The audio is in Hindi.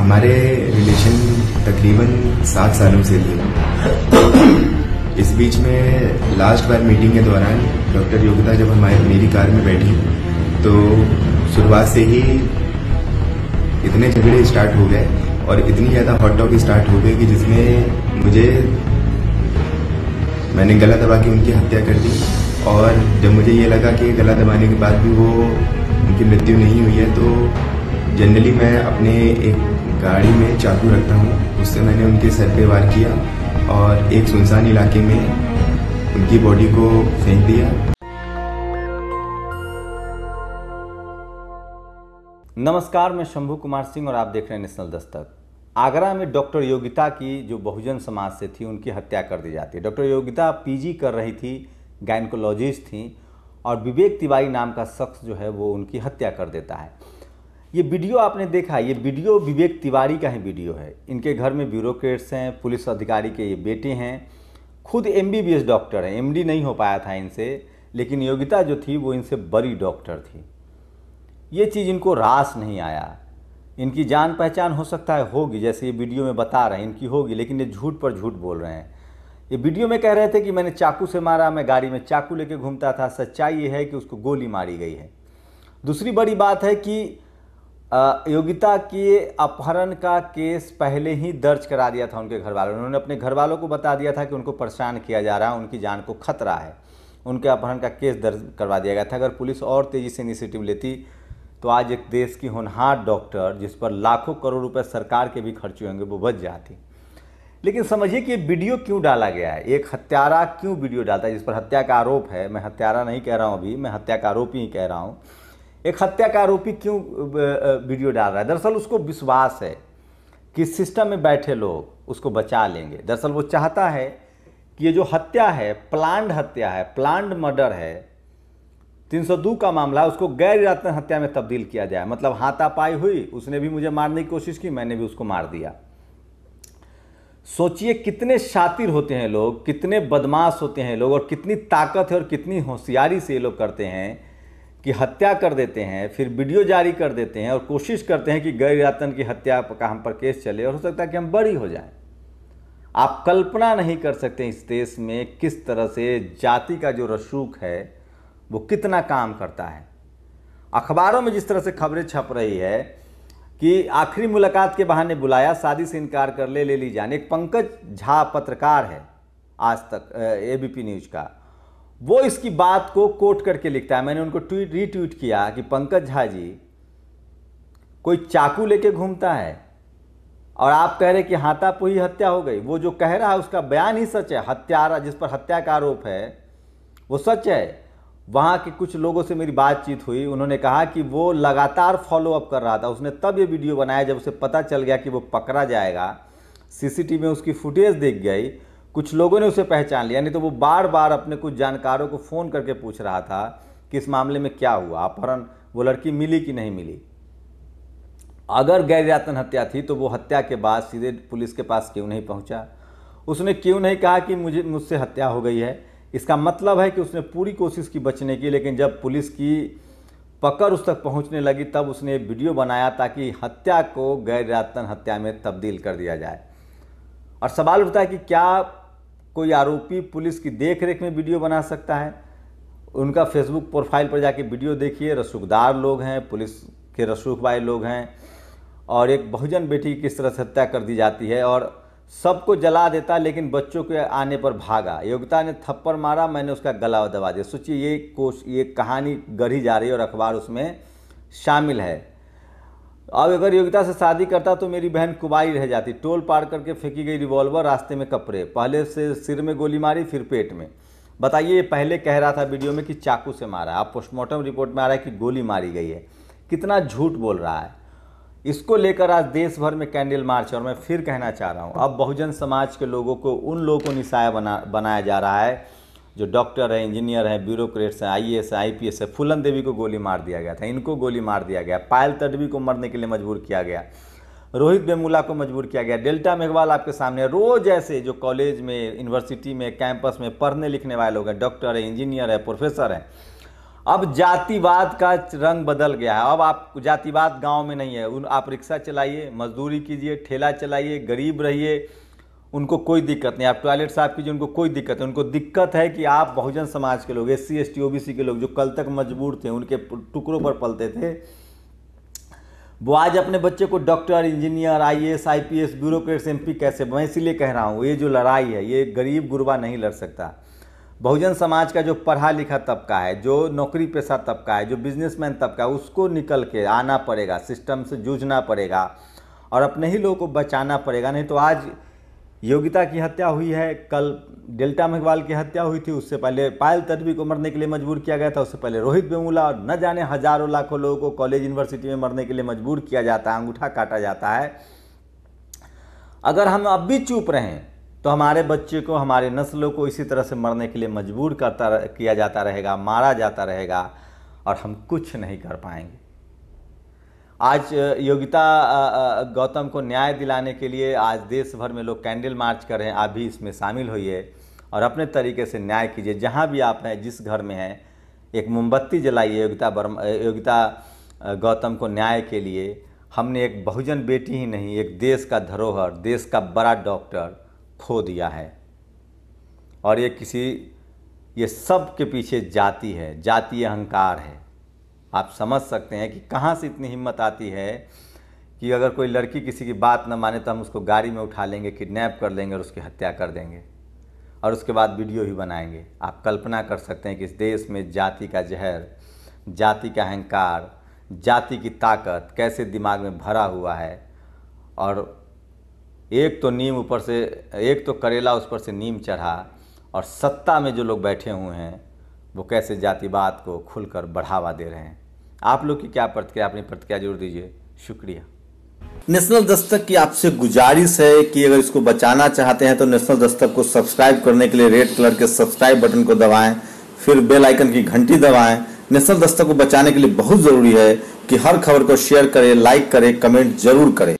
हमारे रिलेशन तकरीबन सात सालों से लिए इस बीच में लास्ट बार मीटिंग के दौरान डॉक्टर योगिता जब हमारे मेरी कार में बैठी तो शुरुआत से ही इतने झगड़े स्टार्ट हो गए और इतनी ज़्यादा हॉट टॉक स्टार्ट हो गई कि जिसमें मुझे मैंने गला दबा के उनकी हत्या कर दी और जब मुझे ये लगा कि गला दबाने के बाद भी वो उनकी मृत्यु नहीं हुई है तो जनरली मैं अपने एक गाड़ी में चाकू रखता हूँ उससे मैंने उनके सर पे वार किया और एक सुनसान इलाके में उनकी बॉडी को फेंक दिया नमस्कार मैं शंभू कुमार सिंह और आप देख रहे हैं नेशनल दस्तक आगरा में डॉक्टर योगिता की जो बहुजन समाज से थी उनकी हत्या कर दी जाती है डॉक्टर योगिता पीजी कर रही थी गायनकोलॉजिस्ट थी और विवेक तिवारी नाम का शख्स जो है वो उनकी हत्या कर देता है ये वीडियो आपने देखा ये वीडियो विवेक तिवारी का ही वीडियो है इनके घर में ब्यूरोक्रेट्स हैं पुलिस अधिकारी के ये बेटे हैं खुद एम डॉक्टर हैं एम नहीं हो पाया था इनसे लेकिन योगिता जो थी वो इनसे बड़ी डॉक्टर थी ये चीज़ इनको रास नहीं आया इनकी जान पहचान हो सकता है होगी जैसे ये वीडियो में बता रहे हैं इनकी होगी लेकिन ये झूठ पर झूठ बोल रहे हैं ये वीडियो में कह रहे थे कि मैंने चाकू से मारा मैं गाड़ी में चाकू लेके घूमता था सच्चाई ये है कि उसको गोली मारी गई है दूसरी बड़ी बात है कि योगिता के अपहरण का केस पहले ही दर्ज करा दिया था उनके घर वालों ने उन्होंने अपने घर वालों को बता दिया था कि उनको परेशान किया जा रहा है उनकी जान को खतरा है उनके अपहरण का केस दर्ज करवा दिया गया था अगर पुलिस और तेज़ी से इनिशिएटिव लेती तो आज एक देश की होनहार डॉक्टर जिस पर लाखों करोड़ रुपये सरकार के भी खर्चे होंगे वो बच जाती लेकिन समझिए कि वीडियो क्यों डाला गया है एक हत्यारा क्यों वीडियो डालता है जिस पर हत्या का आरोप है मैं हत्यारा नहीं कह रहा हूँ अभी मैं हत्या का आरोप ही कह रहा हूँ एक हत्या का आरोपी क्यों वीडियो डाल रहा है दरअसल उसको विश्वास है कि सिस्टम में बैठे लोग उसको बचा लेंगे दरअसल वो चाहता है कि ये जो हत्या है प्लान्ड हत्या है प्लान्ड मर्डर है 302 का मामला है उसको गैर इरादतन हत्या में तब्दील किया जाए मतलब हाथापाई हुई उसने भी मुझे मारने की कोशिश की मैंने भी उसको मार दिया सोचिए कितने शातिर होते हैं लोग कितने बदमाश होते हैं लोग और कितनी ताकत है और कितनी होशियारी से ये लोग करते हैं की हत्या कर देते हैं फिर वीडियो जारी कर देते हैं और कोशिश करते हैं कि गैर आतंक की हत्या का हम पर केस चले और हो सकता है कि हम बड़ी हो जाएं आप कल्पना नहीं कर सकते इस देश में किस तरह से जाति का जो रसूख है वो कितना काम करता है अखबारों में जिस तरह से खबरें छप रही है कि आखिरी मुलाकात के बहाने बुलाया शादी से इनकार कर ले ले ली जाने एक पंकज झा पत्रकार है आज तक एबीपी न्यूज़ का वो इसकी बात को कोट करके लिखता है मैंने उनको ट्वीट रीट्वीट किया कि पंकज झा जी कोई चाकू लेके घूमता है और आप कह रहे कि हाथापोही हत्या हो गई वो जो कह रहा है उसका बयान ही सच है हत्यारा जिस पर हत्या का आरोप है वो सच है वहाँ के कुछ लोगों से मेरी बातचीत हुई उन्होंने कहा कि वो लगातार फॉलोअप कर रहा था उसने तब ये वीडियो बनाया जब उसे पता चल गया कि वो पकड़ा जाएगा सीसीटीवी में उसकी फुटेज देख गई कुछ लोगों ने उसे पहचान लिया नहीं तो वो बार बार अपने कुछ जानकारों को फ़ोन करके पूछ रहा था कि इस मामले में क्या हुआ अपहरण वो लड़की मिली कि नहीं मिली अगर गैरयातन हत्या थी तो वो हत्या के बाद सीधे पुलिस के पास क्यों नहीं पहुंचा उसने क्यों नहीं कहा कि मुझे मुझसे हत्या हो गई है इसका मतलब है कि उसने पूरी कोशिश की बचने की लेकिन जब पुलिस की पकड़ उस तक पहुंचने लगी तब उसने वीडियो बनाया ताकि हत्या को गैरयातन हत्या में तब्दील कर दिया जाए और सवाल उठता है कि क्या कोई आरोपी पुलिस की देखरेख में वीडियो बना सकता है उनका फेसबुक प्रोफाइल पर जाके वीडियो देखिए रसूखदार लोग हैं पुलिस के भाई लोग हैं और एक बहुजन बेटी की किस तरह से हत्या कर दी जाती है और सबको जला देता लेकिन बच्चों के आने पर भागा योगिता ने थप्पड़ मारा मैंने उसका गला दबा दिया सोचिए ये कोश ये कहानी गढ़ी जा रही है और अखबार उसमें शामिल है अब अगर योगिता से शादी करता तो मेरी बहन कुबाई रह जाती टोल पार करके फेंकी गई रिवॉल्वर रास्ते में कपड़े पहले से सिर में गोली मारी फिर पेट में बताइए पहले कह रहा था वीडियो में कि चाकू से मारा अब पोस्टमार्टम रिपोर्ट में आ रहा है कि गोली मारी गई है कितना झूठ बोल रहा है इसको लेकर आज देश भर में कैंडल मार्च और मैं फिर कहना चाह रहा हूँ अब बहुजन समाज के लोगों को उन लोगों को निशाया बना बनाया जा रहा है जो डॉक्टर हैं इंजीनियर हैं ब्यूरोक्रेट्स हैं I S I P S है फूलन देवी को गोली मार दिया गया था इनको गोली मार दिया गया पायल तडवी को मरने के लिए मजबूर किया गया रोहित बेमूला को मजबूर किया गया डेल्टा मेघवाल आपके सामने रोज ऐसे जो कॉलेज में यूनिवर्सिटी में कैंपस में पढ़ने लिखने वाले लोग हैं डॉक्टर हैं इंजीनियर है प्रोफेसर हैं अब जातिवाद का रंग बदल गया है अब आप जातिवाद गांव में नहीं है उन आप रिक्शा चलाइए मजदूरी कीजिए ठेला चलाइए गरीब रहिए उनको कोई दिक्कत नहीं आप टॉयलेट साफ कीजिए उनको कोई दिक्कत नहीं उनको दिक्कत है कि आप बहुजन समाज के लोग S C S T O B C के लोग जो कल तक मजबूर थे उनके टुकड़ों पर पलते थे वो आज अपने बच्चे को doctor engineer I A S I P S bureaucrats M P कैसे मैं इसीलिए कह रहा हूँ ये जो लड़ाई है ये गरीब गुरबा नहीं लड़ सकता बहुजन समाज का जो पढ़ा लिखा तबका है जो नौकरी पेशा तबका है जो बिजनेसमैन तबका है उसको निकल के आना पड़ेगा सिस्टम से जूझना पड़ेगा और अपने ही लोगों को बचाना पड़ेगा नहीं तो आज योगिता की हत्या हुई है कल डेल्टा मेघवाल की हत्या हुई थी उससे पहले पायल तदवी को मरने के लिए मजबूर किया गया था उससे पहले रोहित बेमूला और न जाने हजारों लाखों लोगों को कॉलेज यूनिवर्सिटी में मरने के लिए मजबूर किया जाता है अंगूठा काटा जाता है अगर हम अब भी चुप रहें तो हमारे बच्चे को हमारे नस्लों को इसी तरह से मरने के लिए मजबूर करता किया जाता रहेगा मारा जाता रहेगा और हम कुछ नहीं कर पाएंगे आज योगिता गौतम को न्याय दिलाने के लिए आज देश भर में लोग कैंडल मार्च कर रहे हैं आप भी इसमें शामिल होइए और अपने तरीके से न्याय कीजिए जहाँ भी आप हैं जिस घर में हैं एक मोमबत्ती जलाइए योगिता वर्मा योगिता गौतम को न्याय के लिए हमने एक बहुजन बेटी ही नहीं एक देश का धरोहर देश का बड़ा डॉक्टर खो दिया है और ये किसी ये सब के पीछे जाति है जातीय अहंकार है आप समझ सकते हैं कि कहाँ से इतनी हिम्मत आती है कि अगर कोई लड़की किसी की बात न माने तो हम उसको गाड़ी में उठा लेंगे किडनैप कर लेंगे और उसकी हत्या कर देंगे और उसके बाद वीडियो ही बनाएंगे आप कल्पना कर सकते हैं कि इस देश में जाति का जहर जाति का अहंकार जाति की ताकत कैसे दिमाग में भरा हुआ है और एक तो नीम ऊपर से एक तो करेला उस पर से नीम चढ़ा और सत्ता में जो लोग बैठे हुए हैं वो कैसे जातिवाद को खुलकर बढ़ावा दे रहे हैं आप लोग की क्या प्रतिक्रिया अपनी प्रतिक्रिया जरूर दीजिए शुक्रिया नेशनल दस्तक की आपसे गुजारिश है कि अगर इसको बचाना चाहते हैं तो नेशनल दस्तक को सब्सक्राइब करने के लिए रेड कलर के सब्सक्राइब बटन को दबाएं फिर बेल आइकन की घंटी दबाएं नेशनल दस्तक को बचाने के लिए बहुत ज़रूरी है कि हर खबर को शेयर करें लाइक करें कमेंट जरूर करें